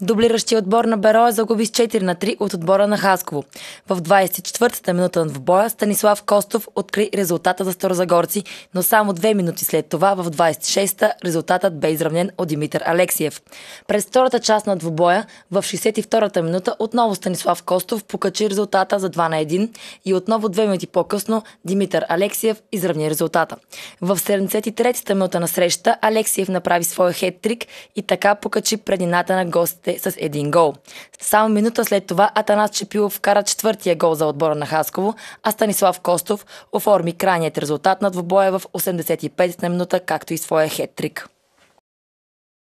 Дублиращият отбор на Бероя загуби с 4 на 3 от отбора на Хасково. В 24-та минута в боя Станислав Костов откри резултата за старозагорци, но само две минути след това в 26-та резултатът бе изравнен от Димитър Алексиев. През втората част на двубоя в 62-та минута отново Станислав Костов покачи резултата за 2 на 1 и отново две минути по-късно Димитър Алексиев изравни резултата. В 73-та минута на среща Алексиев направи своя хет-трик и така покачи предината на гост гостите с един гол. Само минута след това Атанас Чепилов вкара четвъртия гол за отбора на Хасково, а Станислав Костов оформи крайният резултат на двобоя в 85-та минута, както и своя хеттрик.